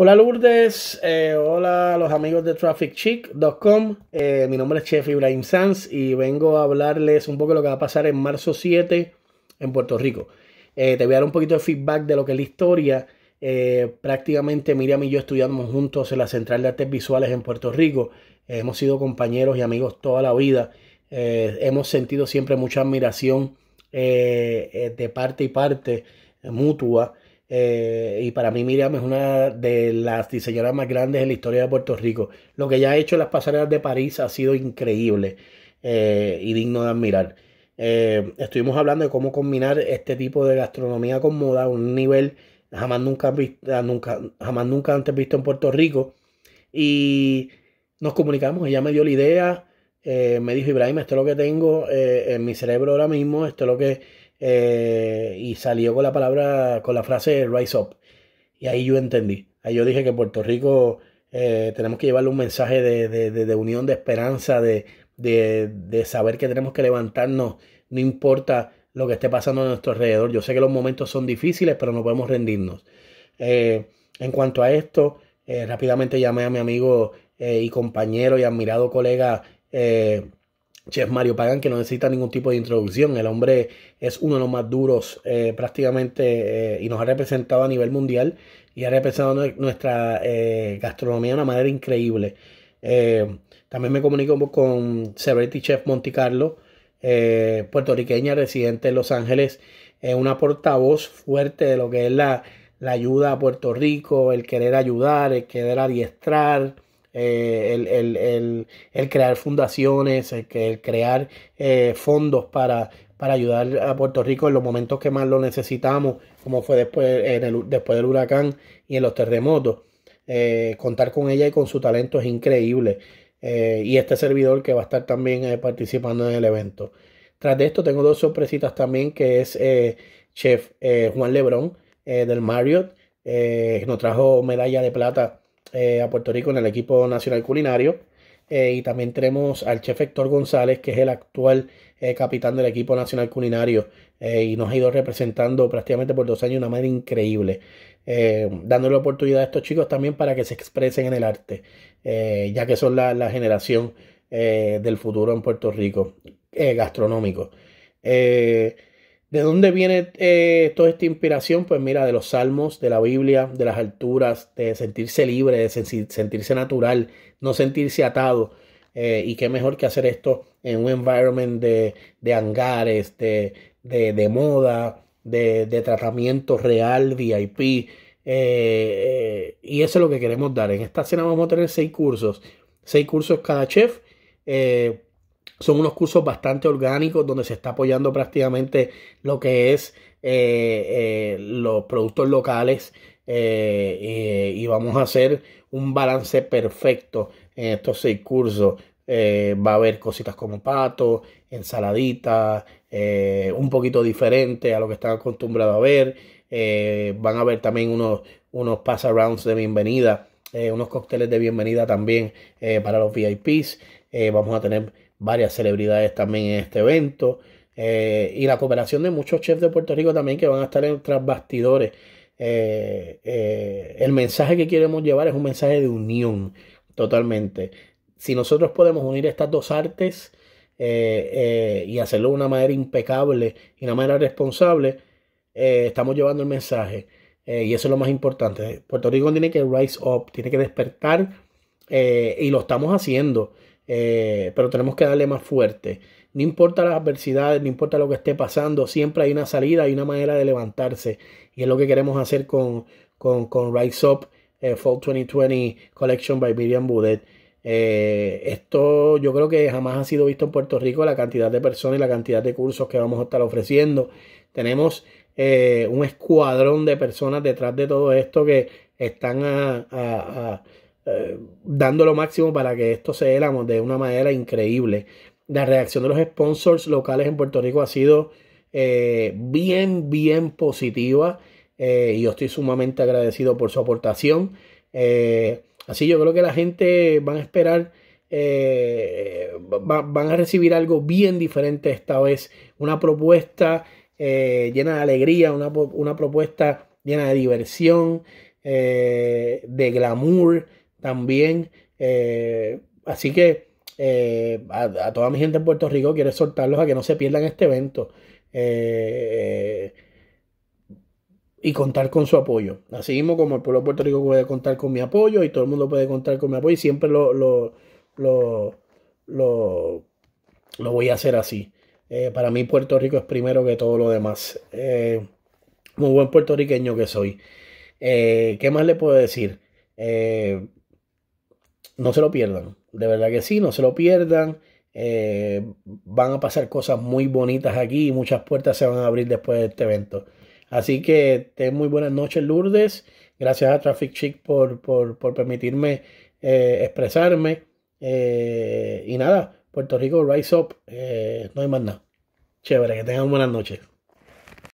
Hola Lourdes, eh, hola los amigos de TrafficChic.com. Eh, mi nombre es Chef Ibrahim Sanz y vengo a hablarles un poco de lo que va a pasar en marzo 7 en Puerto Rico. Eh, te voy a dar un poquito de feedback de lo que es la historia. prácticamente Miriam y yo estudiamos juntos en la Central de Artes Visuales en Puerto Rico. hemos sido compañeros y amigos toda la vida. hemos sentido siempre mucha admiración de parte y parte mutua. Eh, y para mí Miriam es una de las diseñadoras más grandes en la historia de Puerto Rico. Lo que ya ha hecho en las pasarelas de París ha sido increíble eh, y digno de admirar. Eh, estuvimos hablando de cómo combinar este tipo de gastronomía con moda a un nivel jamás nunca, ah, jamás nunca antes visto en Puerto Rico. Y nos comunicamos, ella me dio la idea, me dijo Ibrahim, esto es lo que tengo en mi cerebro ahora mismo, esto es lo que eh, y salió con la palabra, con la frase rise up. Y ahí yo entendí. Ahí yo dije que Puerto Rico eh, tenemos que llevarle un mensaje de, de, unión, de esperanza, de, saber que tenemos que levantarnos, no importa lo que esté pasando a nuestro alrededor. Yo sé que los momentos son difíciles, pero no podemos rendirnos. Eh, en cuanto a esto, rápidamente llamé a mi amigo y compañero y admirado colega Chef Mario Pagan, que no necesita ningún tipo de introducción. El hombre es uno de los más duros eh, prácticamente eh, y nos ha representado a nivel mundial y ha representado nuestra eh, gastronomía de una manera increíble. también me comunico con Celebrity Chef Monte Carlo, puertorriqueña residente en Los Ángeles, una portavoz fuerte de lo que es la, la ayuda a Puerto Rico, el querer ayudar, el querer adiestrar. Eh, el, crear fundaciones, el, crear eh, fondos para, para ayudar a Puerto Rico en los momentos que más lo necesitamos, como fue después, en después del huracán y en los terremotos. Eh, contar con ella y con su talento es increíble. y este servidor que va a estar también participando en el evento. Tras de esto tengo dos sorpresitas también, que es Chef Juan Lebrón del Marriott. nos trajo medalla de plata eh, a Puerto Rico en el equipo nacional culinario. Eh, y también tenemos al chef Héctor González, que es el actual eh, capitán del equipo nacional culinario y nos ha ido representando prácticamente por dos años de una manera increíble, dándole oportunidad a estos chicos también para que se expresen en el arte, ya que son la, generación del futuro en Puerto Rico gastronómico. ¿De dónde viene eh, toda esta inspiración? Pues mira, de los salmos, de la Biblia, de las alturas, de sentirse libre, de sentirse natural, no sentirse atado. Eh, y qué mejor que hacer esto en un environment de, hangares, de, de, moda, de, tratamiento real, VIP. Eh, y eso es lo que queremos dar. En esta cena vamos a tener seis cursos. Seis cursos cada chef. Son unos cursos bastante orgánicos donde se está apoyando prácticamente lo que es eh, eh, los productos locales eh, y vamos a hacer un balance perfecto en estos seis cursos. va a haber cositas como pato, ensaladita, un poquito diferente a lo que están acostumbrados a ver. van a haber también unos, unos pass arounds de bienvenida, unos cócteles de bienvenida también para los VIPs. vamos a tener varias celebridades también en este evento. Eh, y la cooperación de muchos chefs de Puerto Rico también que van a estar en tras bastidores. Eh, eh, el mensaje que queremos llevar es un mensaje de unión totalmente. Si nosotros podemos unir estas dos artes y hacerlo de una manera impecable y una manera responsable, estamos llevando el mensaje. y eso es lo más importante. Puerto Rico tiene que rise up, tiene que despertar y lo estamos haciendo. Eh, pero tenemos que darle más fuerte. No importa las adversidades, no importa lo que esté pasando, siempre hay una salida, hay una manera de levantarse. Y es lo que queremos hacer con, Rise Up eh, Fall 2020 Collection by Miriam Boudet. Eh, esto yo creo que jamás ha sido visto en Puerto Rico, la cantidad de personas y la cantidad de cursos que vamos a estar ofreciendo. Tenemos un escuadrón de personas detrás de todo esto que están a eh, dando lo máximo para que esto se dé de una manera increíble. La reacción de los sponsors locales en Puerto Rico ha sido eh, bien, bien positiva. Eh, y yo estoy sumamente agradecido por su aportación. así yo creo que la gente va a esperar. van a recibir algo bien diferente esta vez. Una propuesta llena de alegría, una, propuesta llena de diversión, de glamour, también. Eh, así que eh, a, toda mi gente en Puerto Rico quiero soltarlos a que no se pierdan este evento eh, y contar con su apoyo. Así mismo como el pueblo de Puerto Rico puede contar con mi apoyo y todo el mundo puede contar con mi apoyo y siempre lo, lo, lo, lo, voy a hacer así. para mí Puerto Rico es primero que todo lo demás. muy buen puertorriqueño que soy. ¿Qué más le puedo decir? no se lo pierdan. De verdad que sí, no se lo pierdan. Eh, van a pasar cosas muy bonitas aquí y muchas puertas se van a abrir después de este evento. Así que ten muy buenas noches, Lourdes. Gracias a Traffic Chic por, por, permitirme eh, expresarme. Eh, y nada, Puerto Rico Rise Up. no hay más nada. Chévere, que tengan buenas noches.